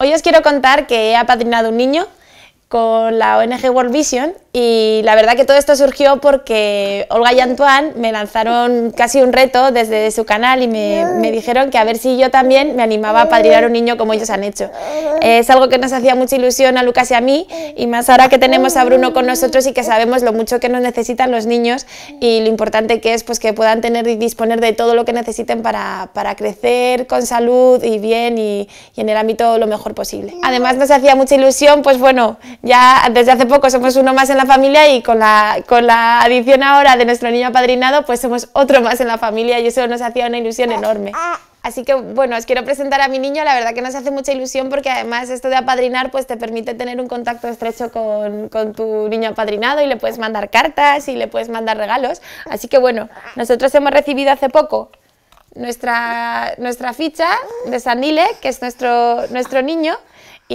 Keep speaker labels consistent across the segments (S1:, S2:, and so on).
S1: Hoy os quiero contar que he apadrinado un niño con la ONG World Vision y la verdad que todo esto surgió porque Olga y Antoine me lanzaron casi un reto desde su canal y me, dijeron que a ver si yo también me animaba a padrinar un niño como ellos han hecho. Es algo que nos hacía mucha ilusión a Lucas y a mí y más ahora que tenemos a Bruno con nosotros y que sabemos lo mucho que nos necesitan los niños y lo importante que es pues que puedan tener y disponer de todo lo que necesiten para, para crecer con salud y bien y, y en el ámbito lo mejor posible. Además nos hacía mucha ilusión pues bueno ya desde hace poco somos uno más en la familia y con la, con la adición ahora de nuestro niño apadrinado, pues somos otro más en la familia y eso nos hacía una ilusión enorme. Así que bueno, os quiero presentar a mi niño, la verdad que nos hace mucha ilusión porque además esto de apadrinar pues te permite tener un contacto estrecho con, tu niño apadrinado y le puedes mandar cartas y le puedes mandar regalos. Así que bueno, nosotros hemos recibido hace poco nuestra, nuestra ficha de Sandile, que es nuestro, nuestro niño,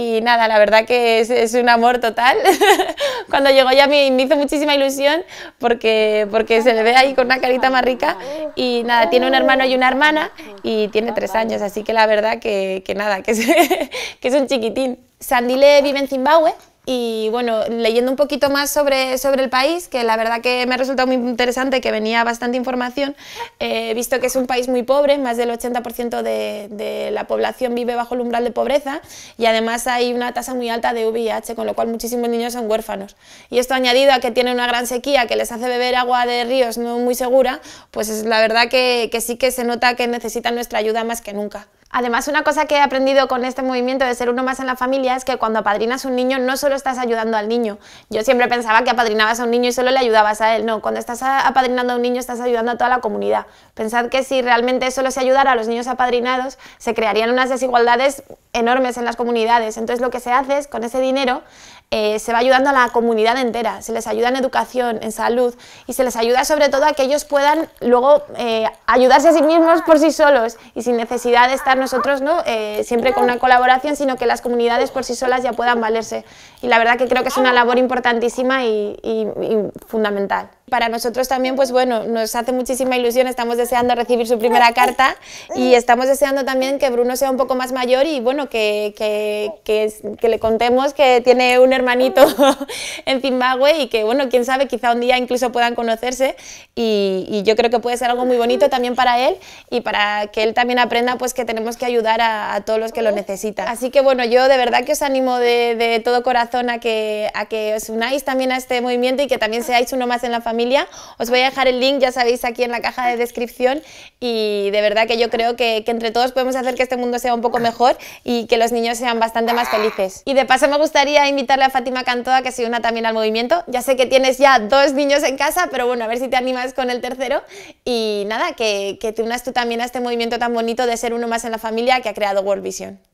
S1: y nada, la verdad que es, un amor total. Cuando llegó ya me, hizo muchísima ilusión porque, porque se le ve ahí con una carita más rica. Y nada, tiene un hermano y una hermana y tiene tres años, así que la verdad que, que nada, que que es un chiquitín. Sandile vive en Zimbabue y bueno, leyendo un poquito más sobre, sobre el país, que la verdad que me ha resultado muy interesante, que venía bastante información, eh, he visto que es un país muy pobre, más del 80% de, de, la población vive bajo el umbral de pobreza y además hay una tasa muy alta de VIH, con lo cual muchísimos niños son huérfanos. Y esto añadido a que tiene una gran sequía que les hace beber agua de ríos no muy segura, pues es la verdad que, que sí que se nota que necesitan nuestra ayuda más que nunca. Además, una cosa que he aprendido con este movimiento de ser uno más en la familia es que cuando apadrinas un niño no solo estás ayudando al niño. Yo siempre pensaba que apadrinabas a un niño y solo le ayudabas a él. No, cuando estás apadrinando a un niño estás ayudando a toda la comunidad. Pensad que si realmente solo se ayudara a los niños apadrinados, se crearían unas desigualdades enormes en las comunidades. Entonces lo que se hace es con ese dinero eh, se va ayudando a la comunidad entera, se les ayuda en educación, en salud y se les ayuda sobre todo a que ellos puedan luego eh, ayudarse a sí mismos por sí solos y sin necesidad de estar nosotros ¿no? Eh, siempre con una colaboración, sino que las comunidades por sí solas ya puedan valerse. Y la verdad que creo que es una labor importantísima y fundamental. Para nosotros también, pues bueno, nos hace muchísima ilusión, estamos deseando recibir su primera carta y estamos deseando también que Bruno sea un poco más mayor y bueno, que, que, que, le contemos que tiene un hermanito en Zimbabue y que bueno, quién sabe, quizá un día incluso puedan conocerse y, yo creo que puede ser algo muy bonito también para él y para que él también aprenda pues que tenemos que ayudar a, todos los que lo necesitan. Así que bueno, yo de verdad que os animo de, de todo corazón a que, a que os unáis también a este movimiento y que también ah. seáis uno más en la familia os voy a dejar el link, ya sabéis, aquí en la caja de descripción y de verdad que yo creo que, entre todos podemos hacer que este mundo sea un poco mejor y que los niños sean bastante más felices. Y de paso me gustaría invitarle a Fátima Cantoa que se una también al movimiento. Ya sé que tienes ya dos niños en casa, pero bueno, a ver si te animas con el tercero. Y nada, que, que te unas tú también a este movimiento tan bonito de ser uno más en la familia que ha creado World Vision.